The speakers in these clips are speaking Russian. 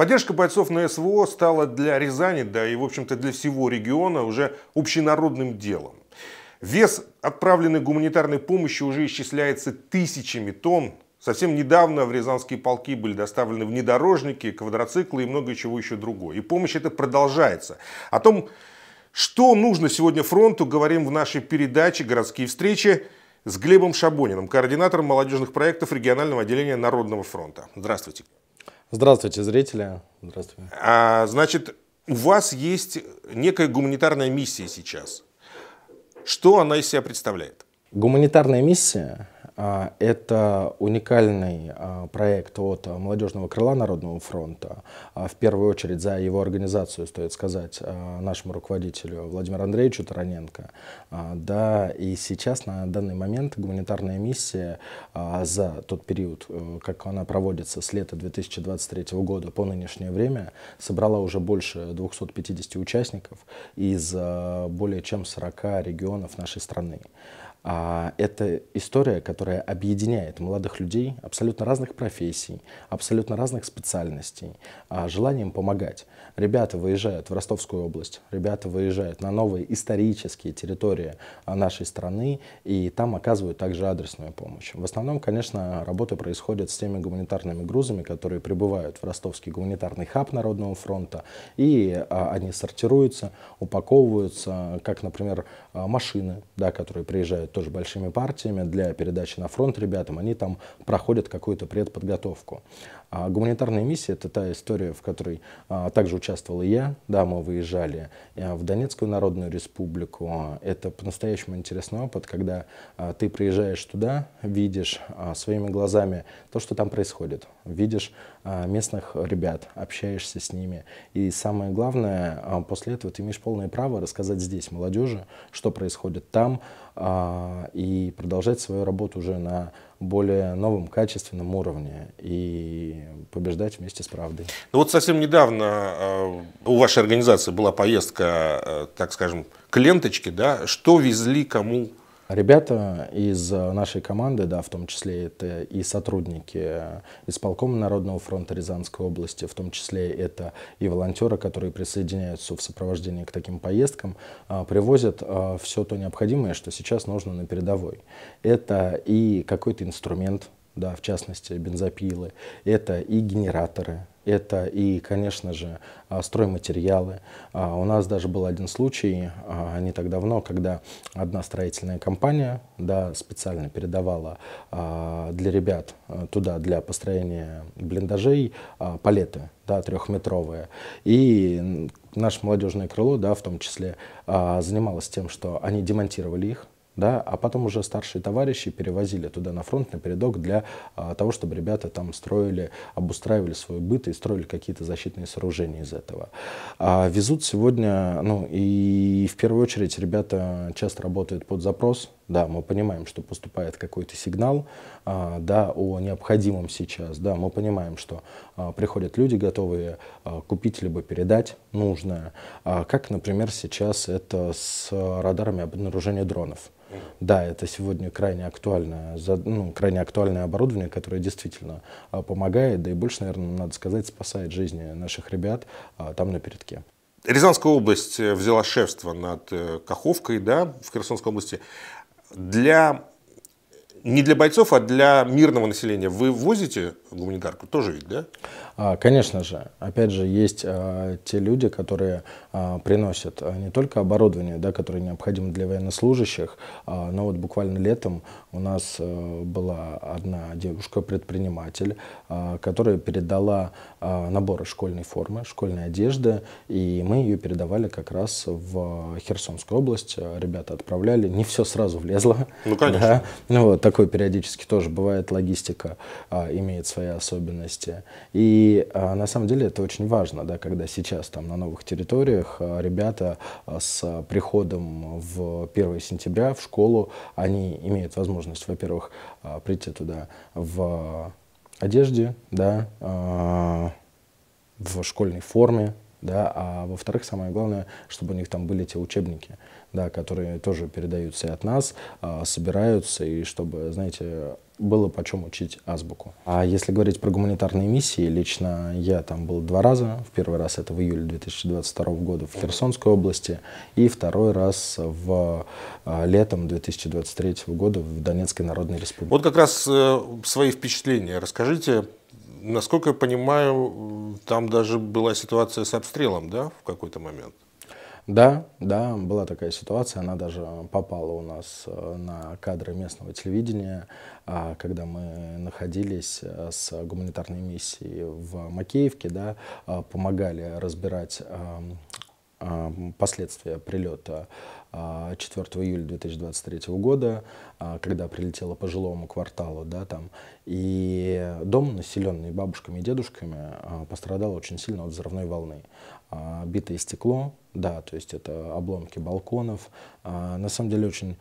Поддержка бойцов на СВО стала для Рязани, да и, в общем-то, для всего региона уже общенародным делом. Вес отправленной гуманитарной помощи уже исчисляется тысячами тонн. Совсем недавно в рязанские полки были доставлены внедорожники, квадроциклы и много чего еще другое. И помощь эта продолжается. О том, что нужно сегодня фронту, говорим в нашей передаче «Городские встречи» с Глебом Шабониным, координатором молодежных проектов регионального отделения Народного фронта. Здравствуйте. Здравствуйте, зрители. Здравствуйте. А, значит, у вас есть некая гуманитарная миссия сейчас. Что она из себя представляет? Гуманитарная миссия а, это уникальный а, проект от Молодежного крыла Народного фронта. А, в первую очередь за его организацию, стоит сказать, нашему руководителю Владимиру Андреевичу Тараненко. Да, и сейчас на данный момент гуманитарная миссия за тот период, э, как она проводится с лета 2023 года по нынешнее время, собрала уже больше 250 участников из более чем 40 регионов нашей страны. А, это история, которая объединяет молодых людей абсолютно разных профессий, абсолютно разных специальностей, а, желанием помогать. Ребята выезжают в Ростовскую область, ребята выезжают на новые исторические территории а, нашей страны и там оказывают также адресную помощь. В основном, конечно, работа происходит с теми гуманитарными грузами, которые прибывают в Ростовский гуманитарный хаб Народного фронта, и они сортируются, упаковываются, как, например, машины, да, которые приезжают тоже большими партиями для передачи на фронт ребятам, они там проходят какую-то предподготовку. А гуманитарная миссия – это та история, в которой а, также участвовал и я. Да, мы выезжали э, в Донецкую Народную Республику. Это по-настоящему интересный опыт, когда а, ты приезжаешь туда, видишь а, своими глазами то, что там происходит. Видишь местных ребят, общаешься с ними. И самое главное, после этого ты имеешь полное право рассказать здесь молодежи, что происходит там, и продолжать свою работу уже на более новом, качественном уровне и побеждать вместе с правдой. Ну вот совсем недавно э, у вашей организации была поездка, э, так скажем, к ленточке, да? Что везли кому Ребята из э, нашей команды, да, в том числе это и сотрудники э, исполкома Народного фронта Рязанской области, в том числе это и волонтеры, которые присоединяются в сопровождении к таким поездкам, э, привозят все то необходимое, что сейчас нужно на передовой. Это и какой-то инструмент, да, в частности бензопилы, это и генераторы, это и, конечно же, а, стройматериалы. А, у нас даже был один случай а, не так давно, когда одна строительная компания да, специально передавала для ребят туда для построения блиндажей палеты да, трехметровые. И наше молодежное крыло, да, в том числе, занималось тем, что они демонтировали их, да, а потом уже старшие товарищи перевозили туда на фронт, на передок для а, того, чтобы ребята там строили, обустраивали свой быт и строили какие-то защитные сооружения из этого. А, везут сегодня, ну и в первую очередь ребята часто работают под запрос, да, мы понимаем, что поступает какой-то сигнал, а, да, о необходимом сейчас, да, мы понимаем, что а, приходят люди, готовые а, купить либо передать нужное, как, например, сейчас это с радарами обнаружения дронов. Да, это сегодня крайне актуальное, ну, крайне актуальное оборудование, которое действительно помогает, да и больше, наверное, надо сказать, спасает жизни наших ребят там на передке. Рязанская область э, взяла шефство над э, Каховкой, да, в Херсонской области для не для бойцов, а для мирного населения. Вы возите гуманитарку тоже ведь, да? А, конечно же. Опять же, есть а, те люди, которые а, приносят не только оборудование, да, которое необходимо для военнослужащих, но вот буквально летом у нас э, была одна девушка-предприниматель, а, которая передала а, наборы школьной формы, школьной одежды, и мы ее передавали как раз в Херсонскую область. Ребята отправляли, не все сразу влезло. Ну, конечно. Да? Ну, вот, такое периодически тоже бывает, логистика а, имеет свои особенности. И а, на самом деле это очень важно, да, когда сейчас там на новых территориях а, ребята с приходом в 1 сентября в школу, они имеют возможность, во-первых, прийти туда в одежде, да, а, в школьной форме, да, а во-вторых, самое главное, чтобы у них там были те учебники, да, которые тоже передаются и от нас, а, собираются, и чтобы, знаете, было почем учить азбуку. А если говорить про гуманитарные миссии, лично я там был два раза. В первый раз это в июле 2022 года в Херсонской области, и второй раз в а, летом 2023 года в Донецкой Народной Республике. Вот как раз э, свои впечатления расскажите Насколько я понимаю, там даже была ситуация с обстрелом, да, в какой-то момент? Да, да, была такая ситуация. Она даже попала у нас э, на кадры местного телевидения, а, когда мы находились э, с гуманитарной миссией в Макеевке, да, э, помогали разбирать эм, последствия прилета 4 а, июля 2023 года, а, когда прилетела по жилому кварталу, да, там, и дом, населенный бабушками и дедушками, а, пострадал очень сильно от взрывной волны. Битое стекло, да, то есть это обломки балконов. На самом деле очень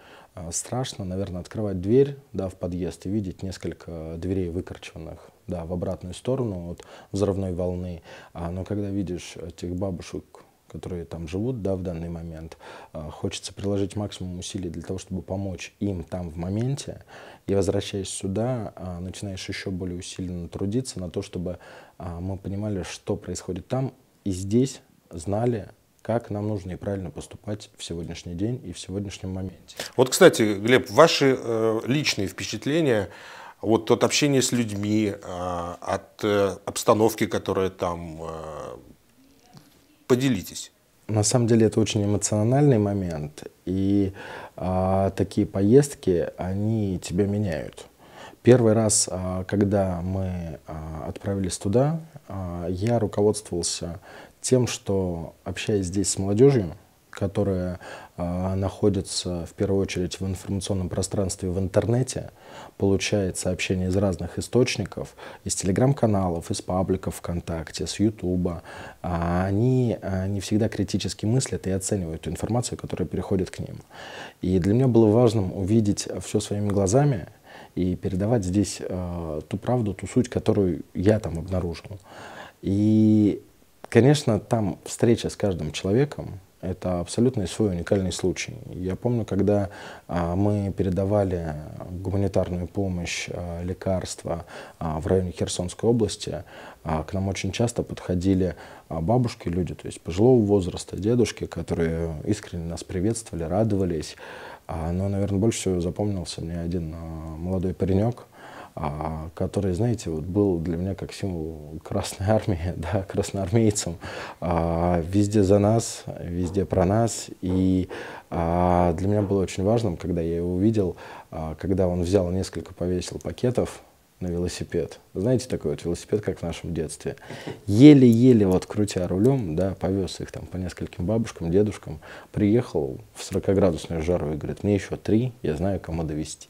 страшно, наверное, открывать дверь, да, в подъезд и видеть несколько дверей выкорченных, да, в обратную сторону от взрывной волны. Но когда видишь этих бабушек, которые там живут да, в данный момент. Э, хочется приложить максимум усилий для того, чтобы помочь им там в моменте. И возвращаясь сюда, э, начинаешь еще более усиленно трудиться на то, чтобы э, мы понимали, что происходит там и здесь, знали, как нам нужно и правильно поступать в сегодняшний день и в сегодняшнем моменте. Вот, кстати, Глеб, ваши личные впечатления вот от общения с людьми, от обстановки, которая там Поделитесь. На самом деле это очень эмоциональный момент, и а, такие поездки, они тебя меняют. Первый раз, а, когда мы а, отправились туда, а, я руководствовался тем, что общаясь здесь с молодежью, которые а, находятся в первую очередь в информационном пространстве в интернете, получает сообщения из разных источников, из телеграм-каналов, из пабликов ВКонтакте, с Ютуба, а, они а, не всегда критически мыслят и оценивают ту информацию, которая переходит к ним. И для меня было важным увидеть все своими глазами, и передавать здесь э, ту правду, ту суть, которую я там обнаружил. И, конечно, там встреча с каждым человеком, это абсолютно свой уникальный случай. Я помню, когда а, мы передавали гуманитарную помощь, а, лекарства а, в районе Херсонской области, к нам очень часто подходили бабушки, люди, то есть пожилого возраста, дедушки, которые искренне нас приветствовали, радовались. но, наверное, больше всего запомнился мне один молодой паренек, а, который, знаете, вот был для меня как символ Красной Армии, да, красноармейцам, а, везде за нас, везде про нас. И а, для меня было очень важным, когда я его увидел, когда он взял несколько, повесил пакетов, на велосипед. Знаете, такой вот велосипед, как в нашем детстве. Еле-еле вот крутя рулем, да, повез их там по нескольким бабушкам, дедушкам, приехал в 40-градусную жару и говорит, мне еще три, я знаю, кому довести.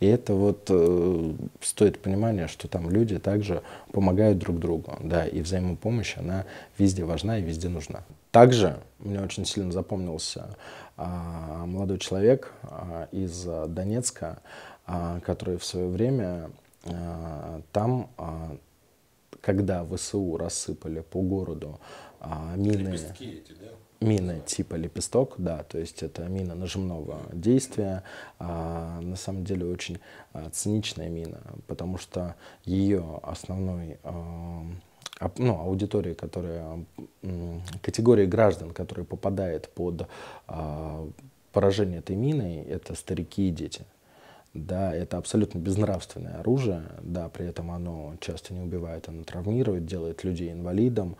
И это вот э, стоит понимания, что там люди также помогают друг другу, да, и взаимопомощь, она везде важна и везде нужна. Также мне очень сильно запомнился а, молодой человек а, из э, Донецка, а, который в свое время Э, там, а, когда ВСУ рассыпали по городу а, мины... Лепестки эти, да? мина типа лепесток, да, то есть это мина нажимного действия, а, на самом деле очень циничная мина, потому что ее основной а, ну, аудитории, которая, категория граждан, которые попадает под поражение этой миной, это старики и дети да, это абсолютно безнравственное оружие, да, при этом оно часто не убивает, оно травмирует, делает людей инвалидом.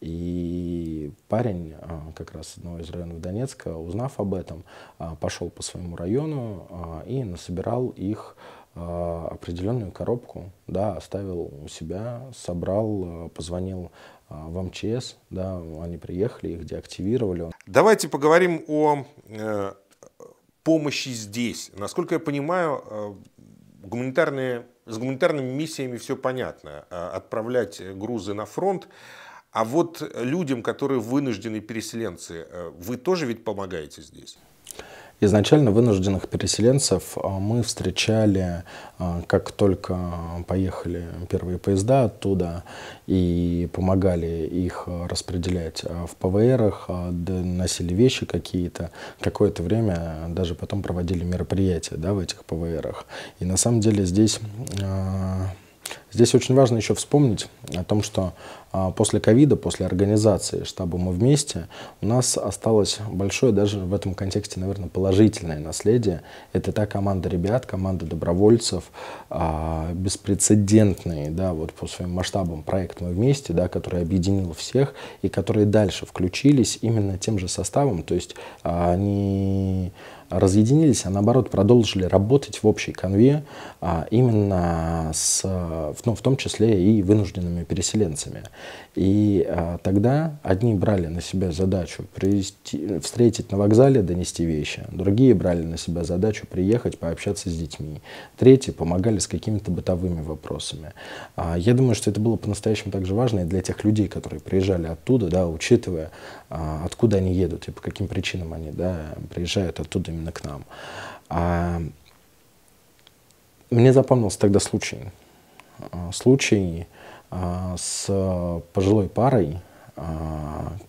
И парень, а, как раз одного из районов Донецка, узнав об этом, а, пошел по своему району а, и насобирал их определенную коробку, да, оставил у себя, собрал, позвонил в МЧС, да, они приехали, их деактивировали. Давайте поговорим о э, помощи здесь. Насколько я понимаю, э, гуманитарные, с гуманитарными миссиями все понятно. Э, отправлять грузы на фронт. А вот людям, которые вынуждены переселенцы, э, вы тоже ведь помогаете здесь? Изначально вынужденных переселенцев а, мы встречали, а, как только поехали первые поезда оттуда и помогали их распределять а, в ПВРах, носили вещи какие-то, какое-то время даже потом проводили мероприятия да, в этих ПВРах. И на самом деле здесь Здесь очень важно еще вспомнить о том, что а, после ковида, после организации штаба «Мы вместе» у нас осталось большое, даже в этом контексте, наверное, положительное наследие. Это та команда ребят, команда добровольцев, а, беспрецедентный, да, вот по своим масштабам проект «Мы вместе», да, который объединил всех и которые дальше включились именно тем же составом, то есть а, они разъединились, а наоборот продолжили работать в общей конве а, именно с, ну, в том числе и вынужденными переселенцами. И а, тогда одни брали на себя задачу привести, встретить на вокзале, донести вещи, другие брали на себя задачу приехать, пообщаться с детьми, третьи помогали с какими-то бытовыми вопросами. А, я думаю, что это было по-настоящему также важно и для тех людей, которые приезжали оттуда, да, учитывая а, откуда они едут и по каким причинам они да, приезжают оттуда именно к нам. А мне запомнился тогда случай. А, случай а, с пожилой парой,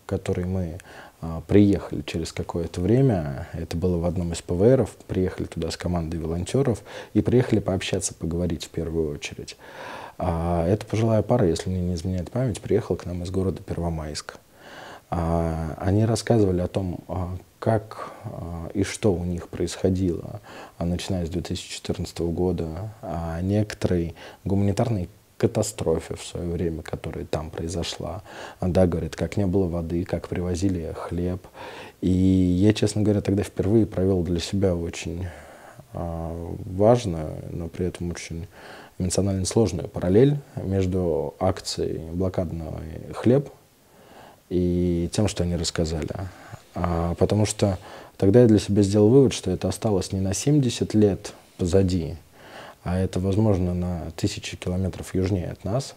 которой мы приехали через какое-то время, это было в одном из ПВРов, приехали туда с командой волонтеров и приехали пообщаться, поговорить в первую очередь. Эта пожилая пара, если мне не изменяет память, приехала к нам из города Первомайск. А, они рассказывали о том, а, как а, и что у них происходило, начиная с 2014 года, о некоторой гуманитарной катастрофе в свое время, которая там произошла. Да, говорит, как не было воды, как привозили хлеб. И я, честно говоря, тогда впервые провел для себя очень важную, но при этом очень эмоционально сложную параллель между акцией блокадного хлеб» и тем, что они рассказали. А, потому что тогда я для себя сделал вывод, что это осталось не на 70 лет позади, а это, возможно, на тысячи километров южнее от нас.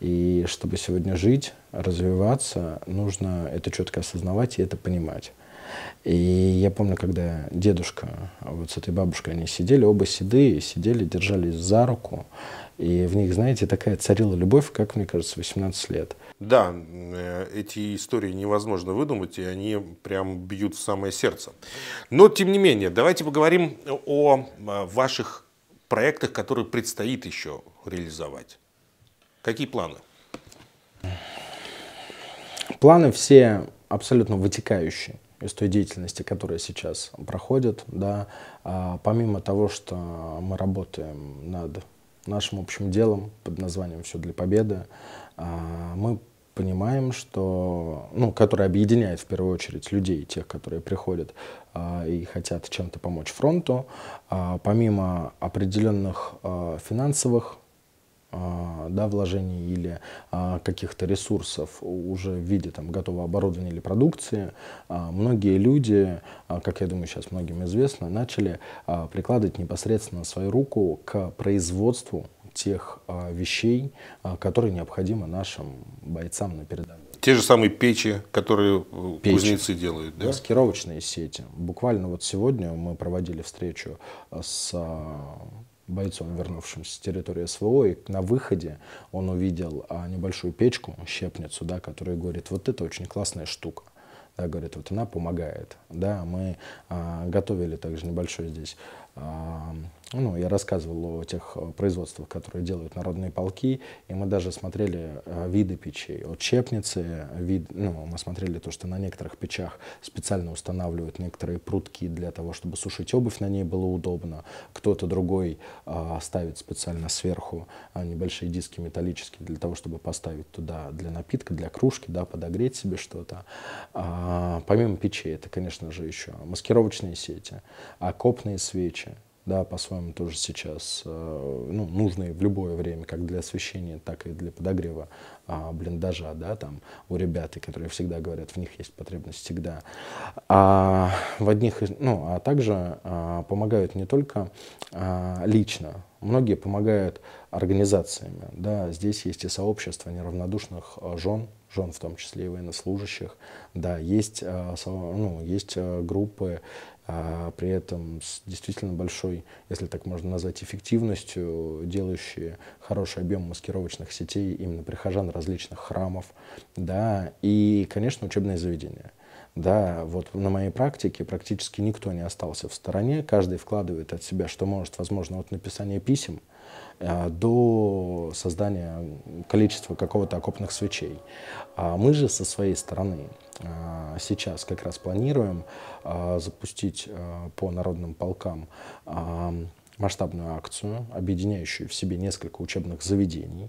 И чтобы сегодня жить, развиваться, нужно это четко осознавать и это понимать. И я помню, когда дедушка вот с этой бабушкой, они сидели, оба седые, сидели, держались за руку. И в них, знаете, такая царила любовь, как, мне кажется, 18 лет. Да, э, эти истории невозможно выдумать, и они прям бьют в самое сердце. Но, тем не менее, давайте поговорим о а, ваших проектах, которые предстоит еще реализовать. Какие планы? Планы все абсолютно вытекающие из той деятельности, которая сейчас проходит. Да. А, помимо того, что мы работаем над нашим общим делом под названием «Все для победы», а, мы понимаем, что, ну, которая объединяет в первую очередь людей, тех, которые приходят э, и хотят чем-то помочь фронту, э, помимо определенных э, финансовых да, вложений или а, каких-то ресурсов уже в виде там, готового оборудования или продукции, а, многие люди, а, как я думаю, сейчас многим известно, начали прикладывать непосредственно свою руку к производству тех а, вещей, а, которые необходимы нашим бойцам на передовой. Те же самые печи, которые э, печи, кузнецы делают, да? Маскировочные сети. Буквально вот сегодня мы проводили встречу а, с бойцом, вернувшимся с территории СВО, и на выходе он увидел небольшую печку, щепницу, да, которая говорит, вот это очень классная штука да, говорит, вот она помогает, да, мы а, готовили также небольшой здесь а, ну, я рассказывал о тех э, производствах, которые делают народные полки, и мы даже смотрели э, виды печей. От чепницы, вид, ну, мы смотрели то, что на некоторых печах специально устанавливают некоторые прутки для того, чтобы сушить обувь, на ней было удобно. Кто-то другой а, ставит специально сверху небольшие диски металлические для того, чтобы поставить туда для напитка, для кружки, да, подогреть себе что-то. А, помимо печей, это, конечно же, еще маскировочные сети, окопные свечи, да, по-своему тоже сейчас, э, ну, нужные в любое время, как для освещения, так и для подогрева а, блиндажа, да, там, у ребят, которые всегда говорят, в них есть потребность всегда. А в одних, ну, а также а, помогают не только а, лично, многие помогают организациями, да, здесь есть и сообщество неравнодушных а, жен, жен в том числе и военнослужащих, да, есть, а, ну, есть группы а при этом с действительно большой, если так можно назвать, эффективностью, делающие хороший объем маскировочных сетей именно прихожан различных храмов, да, и, конечно, учебное заведение. Да, вот на моей практике практически никто не остался в стороне, каждый вкладывает от себя, что может, возможно, от написания писем э, до создания количества какого-то окопных свечей. А мы же со своей стороны э, сейчас как раз планируем э, запустить э, по народным полкам масштабную акцию, объединяющую в себе несколько учебных заведений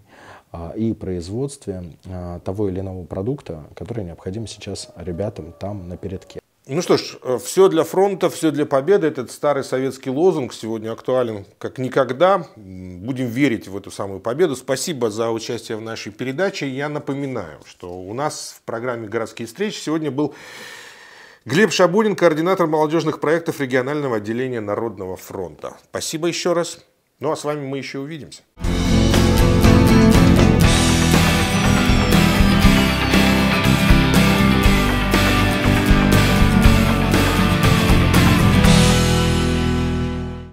а, и производстве а, того или иного продукта, который необходим сейчас ребятам там на передке. Ну что ж, э, все для фронта, все для победы. Этот старый советский лозунг сегодня актуален как никогда. Будем верить в эту самую победу. Спасибо за участие в нашей передаче. Я напоминаю, что у нас в программе «Городские встречи» сегодня был Глеб Шабунин, координатор молодежных проектов регионального отделения Народного фронта. Спасибо еще раз. Ну а с вами мы еще увидимся.